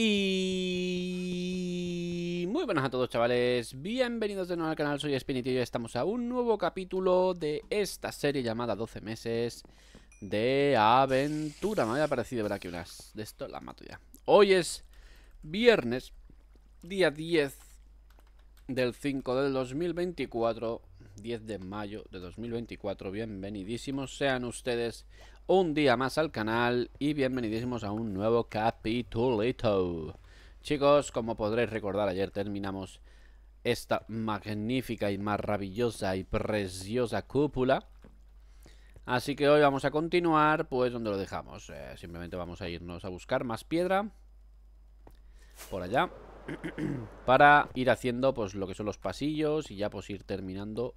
Y muy buenas a todos chavales, bienvenidos de nuevo al canal, soy Spinity y estamos a un nuevo capítulo de esta serie llamada 12 meses de aventura Me había parecido ver aquí unas de esto, la mato ya Hoy es viernes, día 10 del 5 del 2024, 10 de mayo de 2024, bienvenidísimos sean ustedes un día más al canal y bienvenidísimos a un nuevo capítulo, Chicos, como podréis recordar, ayer terminamos esta magnífica y maravillosa y preciosa cúpula. Así que hoy vamos a continuar pues donde lo dejamos. Eh, simplemente vamos a irnos a buscar más piedra por allá para ir haciendo pues lo que son los pasillos y ya pues ir terminando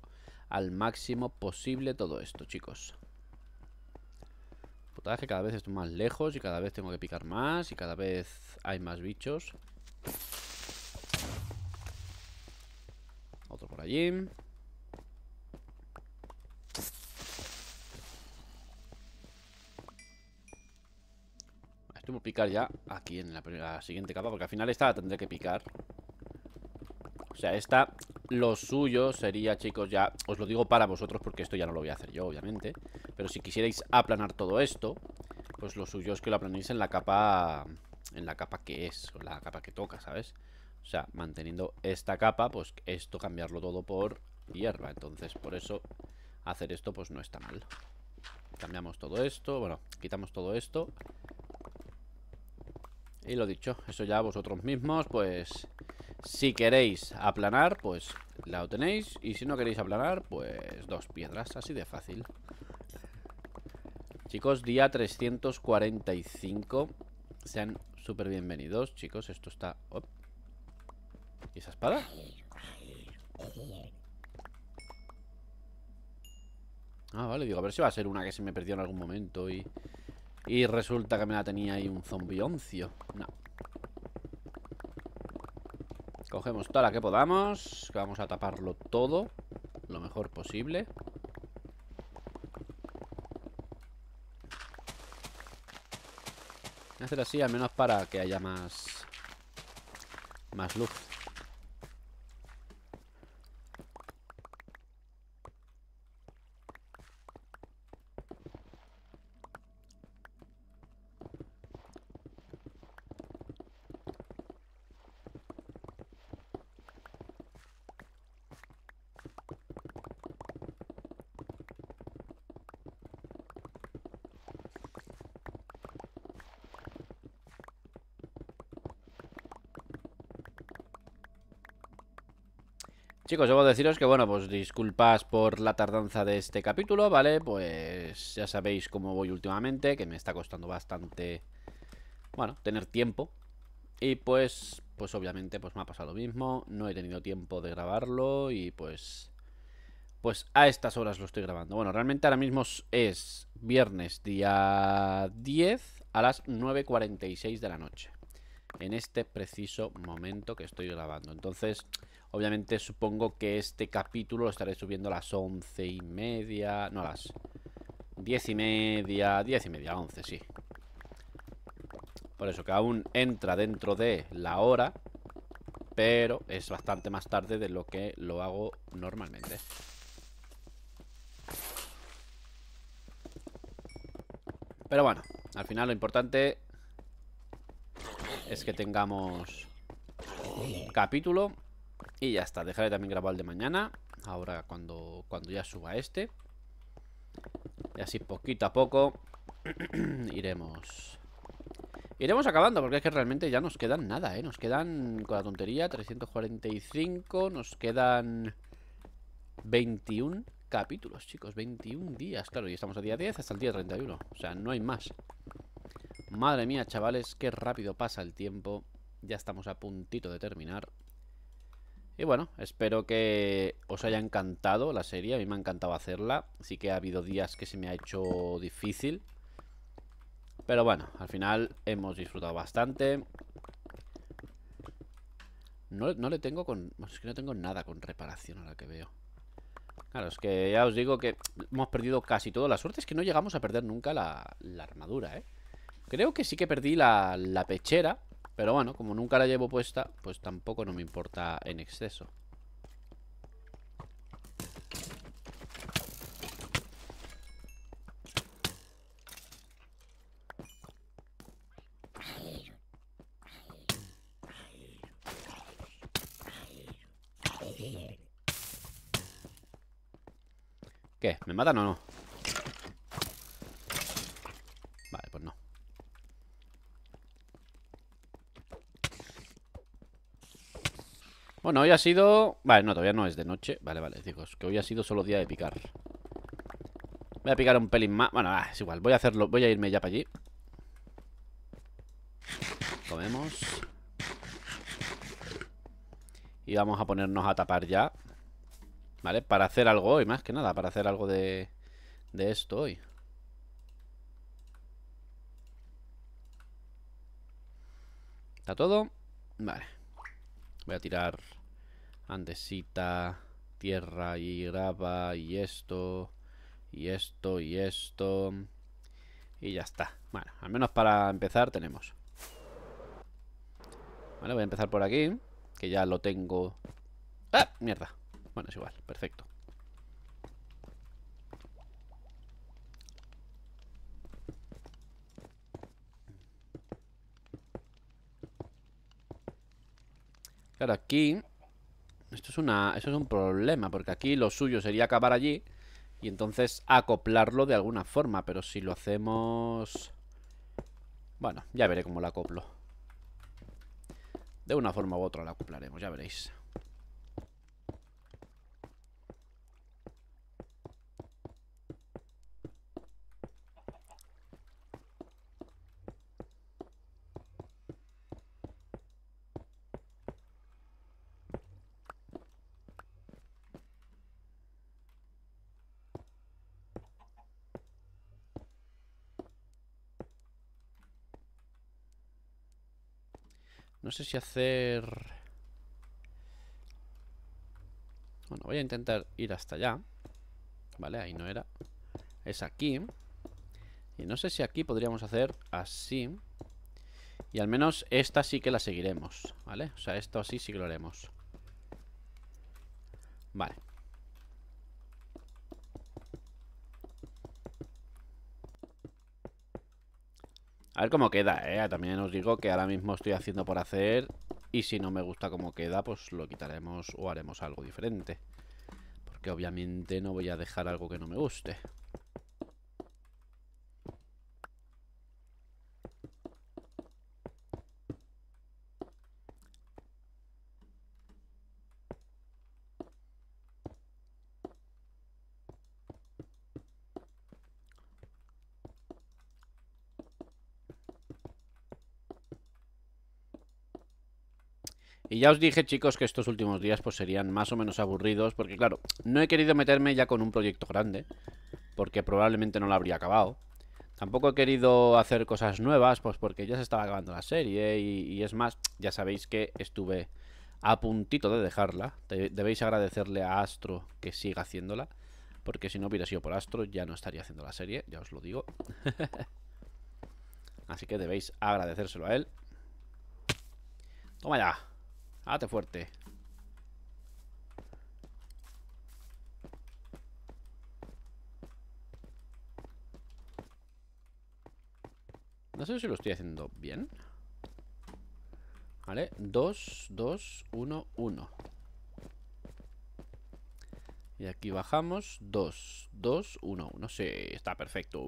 al máximo posible todo esto, chicos es que cada vez estoy más lejos y cada vez tengo que picar más y cada vez hay más bichos. Otro por allí. Esto por picar ya aquí en la, siguiente capa porque al final esta la tendré que picar. O sea, esta lo suyo sería, chicos, ya os lo digo para vosotros porque esto ya no lo voy a hacer yo, obviamente Pero si quisierais aplanar todo esto Pues lo suyo es que lo aplanéis en la capa... En la capa que es, o la capa que toca, ¿sabes? O sea, manteniendo esta capa, pues esto cambiarlo todo por hierba Entonces, por eso hacer esto pues no está mal Cambiamos todo esto, bueno, quitamos todo esto Y lo dicho, eso ya vosotros mismos pues si queréis aplanar, pues la tenéis Y si no queréis aplanar, pues dos piedras Así de fácil Chicos, día 345 Sean súper bienvenidos Chicos, esto está... ¿Y esa espada? Ah, vale, digo, a ver si va a ser una que se me perdió en algún momento Y, y resulta que me la tenía ahí un zombioncio No Cogemos toda la que podamos Vamos a taparlo todo Lo mejor posible Voy a hacer así al menos para que haya más Más luz Chicos, debo deciros que, bueno, pues disculpas por la tardanza de este capítulo, ¿vale? Pues ya sabéis cómo voy últimamente, que me está costando bastante, bueno, tener tiempo. Y pues, pues obviamente, pues me ha pasado lo mismo, no he tenido tiempo de grabarlo y pues... Pues a estas horas lo estoy grabando. Bueno, realmente ahora mismo es viernes, día 10 a las 9.46 de la noche en este preciso momento que estoy grabando. Entonces, Obviamente supongo que este capítulo lo estaré subiendo a las once y media... No, a las diez y media... Diez y media, once, sí. Por eso que aún entra dentro de la hora, pero es bastante más tarde de lo que lo hago normalmente. Pero bueno, al final lo importante es que tengamos capítulo y ya está, dejaré también grabar el de mañana Ahora cuando, cuando ya suba este Y así poquito a poco Iremos Iremos acabando porque es que realmente ya nos quedan nada, ¿eh? Nos quedan, con la tontería, 345 Nos quedan 21 capítulos, chicos 21 días, claro, y estamos a día 10 hasta el día 31 O sea, no hay más Madre mía, chavales, qué rápido pasa el tiempo Ya estamos a puntito de terminar y bueno, espero que os haya encantado la serie, a mí me ha encantado hacerla, sí que ha habido días que se me ha hecho difícil, pero bueno, al final hemos disfrutado bastante. No, le tengo con... Es que no tengo nada con reparación ahora que veo. Claro, es que ya os digo que hemos perdido casi todo. La suerte es que no llegamos a perder nunca la, armadura, ¿eh? Creo que sí que perdí la pechera. Pero bueno, como nunca la llevo puesta, pues tampoco no me importa en exceso. ¿Qué? ¿Me matan o no? Bueno, hoy ha sido... Vale, no, todavía no es de noche Vale, vale, chicos, que hoy ha sido solo día de picar Voy a picar un pelín más Bueno, ah, es igual, voy a hacerlo, voy a irme ya para allí Comemos Y vamos a ponernos a tapar ya ¿Vale? Para hacer algo hoy, más que nada Para hacer algo de, de esto hoy ¿Está todo? Vale Voy a tirar andesita, tierra y grava y esto, y esto y esto. Y ya está. Bueno, al menos para empezar tenemos. Vale, voy a empezar por aquí, que ya lo tengo... ¡Ah! Mierda. Bueno, es igual, perfecto. Claro, aquí esto es, una, eso es un problema, porque aquí lo suyo sería acabar allí y entonces acoplarlo de alguna forma. Pero si lo hacemos... Bueno, ya veré cómo lo acoplo. De una forma u otra lo acoplaremos, ya veréis. No sé si hacer... Bueno, voy a intentar ir hasta allá Vale, ahí no era Es aquí Y no sé si aquí podríamos hacer así Y al menos esta sí que la seguiremos ¿Vale? O sea, esto así sí que lo haremos Vale A ver cómo queda, ¿eh? También os digo que ahora mismo estoy haciendo por hacer y si no me gusta cómo queda, pues lo quitaremos o haremos algo diferente. Porque obviamente no voy a dejar algo que no me guste. Y ya os dije, chicos, que estos últimos días pues serían más o menos aburridos, porque claro, no he querido meterme ya con un proyecto grande, porque probablemente no lo habría acabado. Tampoco he querido hacer cosas nuevas, pues porque ya se estaba acabando la serie y, y es más, ya sabéis que estuve a puntito de dejarla. debéis agradecerle a Astro que siga haciéndola, porque si no hubiera sido por Astro ya no estaría haciendo la serie, ya os lo digo. Así que debéis agradecérselo a él. Toma ya. Ate fuerte. No sé si lo estoy haciendo bien. Vale, 2, 2, 1, 1. Y aquí bajamos 2, 2, 1, 1. Sí, está perfecto.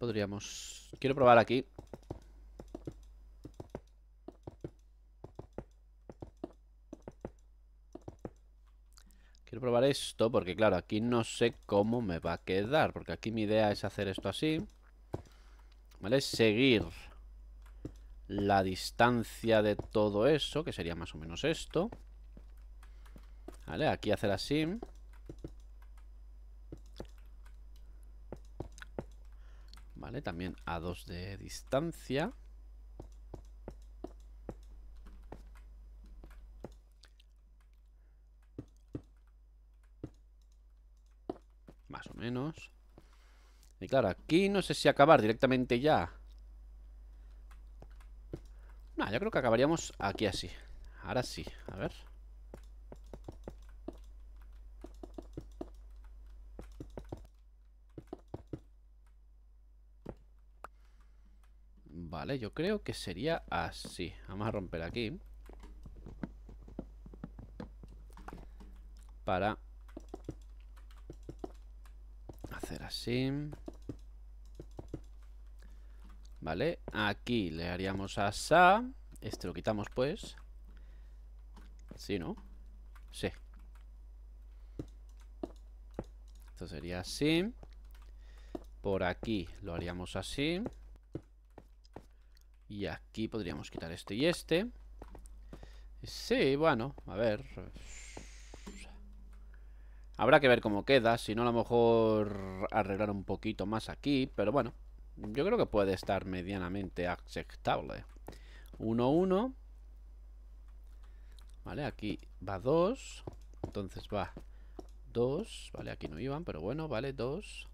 podríamos... Quiero probar aquí Quiero probar esto porque claro, aquí no sé cómo me va a quedar Porque aquí mi idea es hacer esto así ¿Vale? Seguir la distancia de todo eso Que sería más o menos esto ¿Vale? Aquí hacer así también a dos de distancia. Más o menos. Y claro, aquí no sé si acabar directamente ya. no, yo creo que acabaríamos aquí así. Ahora sí, a ver. Vale, yo creo que sería así Vamos a romper aquí Para Hacer así Vale, aquí le haríamos a Sa Este lo quitamos pues Sí, ¿no? Sí Esto sería así Por aquí lo haríamos así y aquí podríamos quitar este y este. Sí, bueno, a ver. Habrá que ver cómo queda. Si no, a lo mejor arreglar un poquito más aquí. Pero bueno, yo creo que puede estar medianamente aceptable. 1, 1. Vale, aquí va 2. Entonces va 2. Vale, aquí no iban, pero bueno, vale, 2.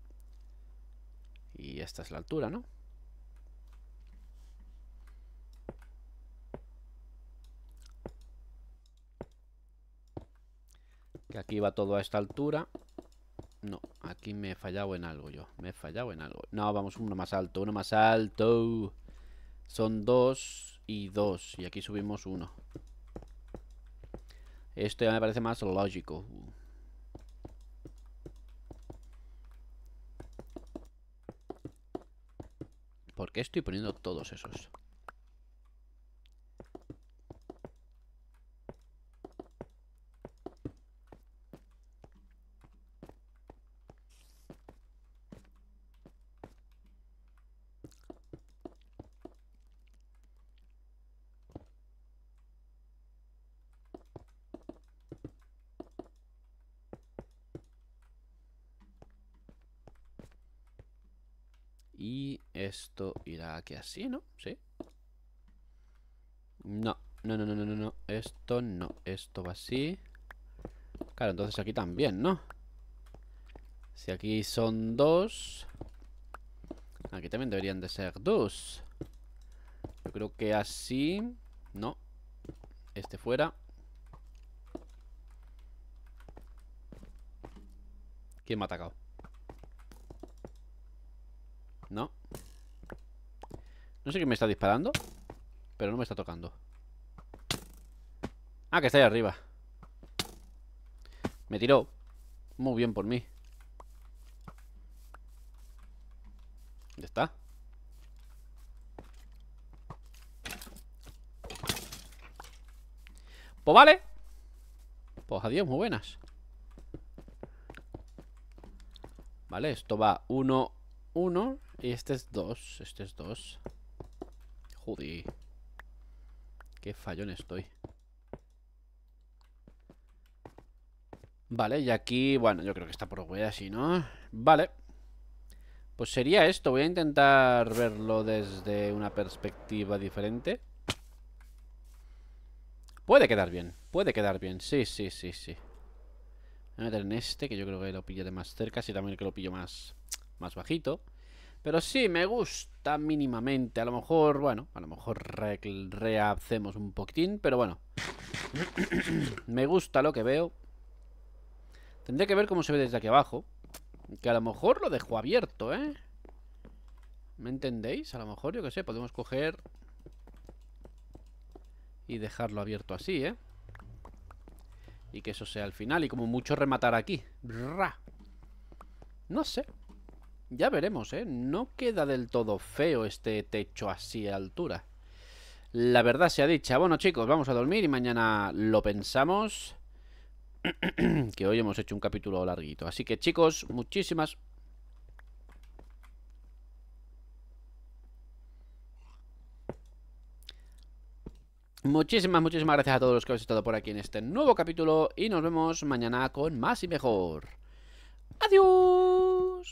Y esta es la altura, ¿no? aquí va todo a esta altura No, aquí me he fallado en algo yo Me he fallado en algo No, vamos, uno más alto, uno más alto Son dos y dos Y aquí subimos uno Esto ya me parece más lógico ¿Por qué estoy poniendo todos esos? Y esto irá aquí así, ¿no? ¿Sí? No, no, no, no, no, no, Esto no, esto va así Claro, entonces aquí también, ¿no? Si aquí son dos Aquí también deberían de ser dos Yo creo que así No Este fuera ¿Quién me ha atacado? No No sé quién me está disparando Pero no me está tocando Ah, que está ahí arriba Me tiró Muy bien por mí ¿Dónde está? Pues vale Pues adiós, muy buenas Vale, esto va 1, 1 y Este es dos, este es 2 Joder Qué fallón estoy Vale, y aquí, bueno, yo creo que está por wea si no Vale Pues sería esto, voy a intentar verlo desde una perspectiva diferente Puede quedar bien, puede quedar bien, sí, sí, sí, sí Voy a meter en este, que yo creo que lo pillo de más cerca, si también que lo pillo más, más bajito pero sí, me gusta mínimamente. A lo mejor, bueno, a lo mejor re rehacemos un poquitín, pero bueno. me gusta lo que veo. Tendré que ver cómo se ve desde aquí abajo. Que a lo mejor lo dejo abierto, ¿eh? ¿Me entendéis? A lo mejor, yo qué sé, podemos coger... Y dejarlo abierto así, ¿eh? Y que eso sea el final. Y como mucho rematar aquí. No sé. Ya veremos, ¿eh? No queda del todo feo este techo así a altura. La verdad se ha dicha. Ah, bueno, chicos, vamos a dormir y mañana lo pensamos. que hoy hemos hecho un capítulo larguito. Así que, chicos, muchísimas... Muchísimas, muchísimas gracias a todos los que habéis estado por aquí en este nuevo capítulo y nos vemos mañana con más y mejor. Adiós.